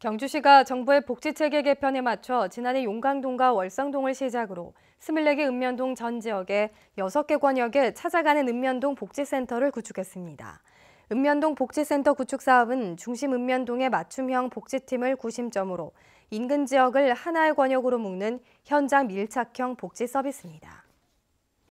경주시가 정부의 복지체계 개편에 맞춰 지난해 용강동과 월성동을 시작으로 24개 읍면동 전 지역에 6개 권역에 찾아가는 읍면동 복지센터를 구축했습니다. 읍면동 복지센터 구축 사업은 중심 읍면동의 맞춤형 복지팀을 구심점으로 인근 지역을 하나의 권역으로 묶는 현장 밀착형 복지 서비스입니다.